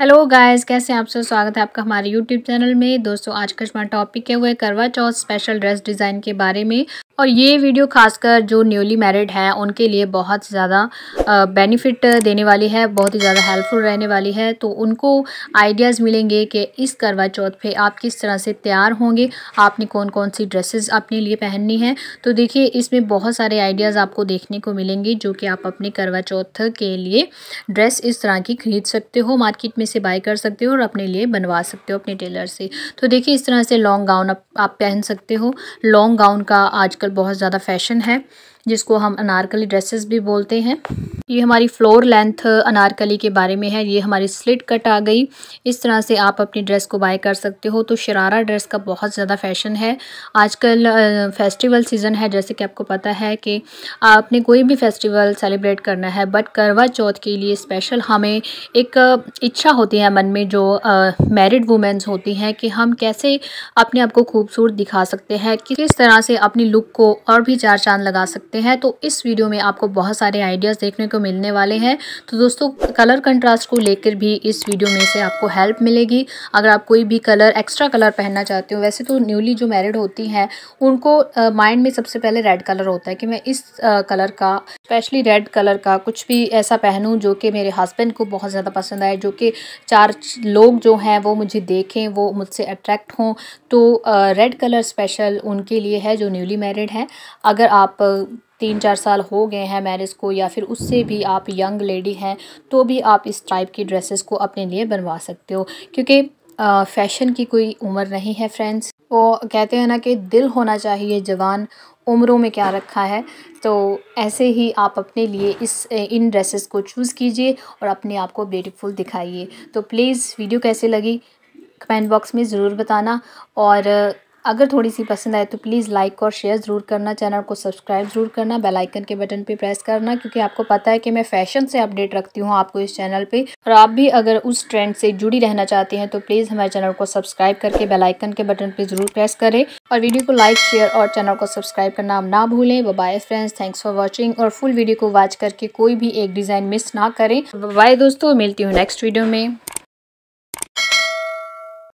hello guys कैसे आप सब स्वागत है आपका हमारे यूट्यूब चैनल में दोस्तों आज का हमारा टॉपिक है वो है करवा चौथ स्पेशल ड्रेस डिज़ाइन के बारे में और ये वीडियो खासकर जो न्यूली मैरिड हैं उनके लिए बहुत ज़्यादा बेनिफिट देने वाली है बहुत ही ज़्यादा हेल्पफुल रहने वाली है तो उनको आइडियाज़ मिलेंगे कि इस करवा चौथ पे आप किस तरह से तैयार होंगे आपने कौन कौन सी ड्रेसेस अपने लिए पहननी है तो देखिए इसमें बहुत सारे आइडियाज़ आपको देखने को मिलेंगे जो कि आप अपने करवा चौथ के लिए ड्रेस इस तरह की खरीद सकते हो मार्केट में से बाय कर सकते हो और अपने लिए बनवा सकते हो अपने टेलर से तो देखिए इस तरह से लॉन्ग गाउन आप पहन सकते हो लॉन्ग गाउन का आजकल आजकल बहुत ज़्यादा फैशन है जिसको हम अनारकली ड्रेसेस भी बोलते हैं ये हमारी फ्लोर लेंथ अनारकली के बारे में है ये हमारी स्लिट कट आ गई इस तरह से आप अपनी ड्रेस को बाय कर सकते हो तो शरारा ड्रेस का बहुत ज़्यादा फैशन है आजकल फेस्टिवल सीज़न है जैसे कि आपको पता है कि आपने कोई भी फेस्टिवल सेलिब्रेट करना है बट करवा चौथ के लिए स्पेशल हमें एक इच्छा होती है मन में जो मैरिड वुमेंस होती हैं कि हम कैसे अपने आप को खूबसूरत दिखा सकते हैं किस तरह से अपनी लुक को और भी चार चांद लगा सकते हैं तो इस वीडियो में आपको बहुत सारे आइडियाज़ देखने को मिलने वाले हैं तो दोस्तों कलर कंट्रास्ट को लेकर भी इस वीडियो में से आपको हेल्प मिलेगी अगर आप कोई भी कलर एक्स्ट्रा कलर पहनना चाहते हो वैसे तो न्यूली जो मैरिड होती हैं उनको माइंड में सबसे पहले रेड कलर होता है कि मैं इस कलर का स्पेशली रेड कलर का कुछ भी ऐसा पहनूँ जो कि मेरे हस्बैंड को बहुत ज़्यादा पसंद आए जो कि चार लोग जो हैं वो मुझे देखें वो मुझसे अट्रैक्ट हों तो रेड कलर स्पेशल उनके लिए है जो न्यूली मैरिड मैरिड हैं अगर आप तीन चार साल हो गए हैं मैरिज को या फिर उससे भी आप यंग लेडी हैं तो भी आप इस टाइप की ड्रेसेस को अपने लिए बनवा सकते हो क्योंकि फ़ैशन की कोई उम्र नहीं है फ्रेंड्स वो कहते हैं ना कि दिल होना चाहिए जवान उम्रों में क्या रखा है तो ऐसे ही आप अपने लिए इस इन ड्रेसेस को चूज़ कीजिए और अपने आप को ब्यूटीफुल दिखाइए तो प्लीज़ वीडियो कैसे लगी कमेंट बॉक्स में ज़रूर बताना और अगर थोड़ी सी पसंद आए तो प्लीज़ लाइक और शेयर ज़रूर करना चैनल को सब्सक्राइब ज़रूर करना बेल आइकन के बटन पे प्रेस करना क्योंकि आपको पता है कि मैं फ़ैशन से अपडेट रखती हूँ आपको इस चैनल पे और आप भी अगर उस ट्रेंड से जुड़ी रहना चाहते हैं तो प्लीज़ हमारे चैनल को सब्सक्राइब करके बेलाइकन के बटन पर ज़रूर प्रेस करें और वीडियो को लाइक शेयर और चैनल को सब्सक्राइब करना ना भूलें bye friends thanks for watching और फुल वीडियो को वॉच करके कोई भी एक डिज़ाइन मिस ना करें बाय दोस्तों मिलती हूँ नेक्स्ट वीडियो में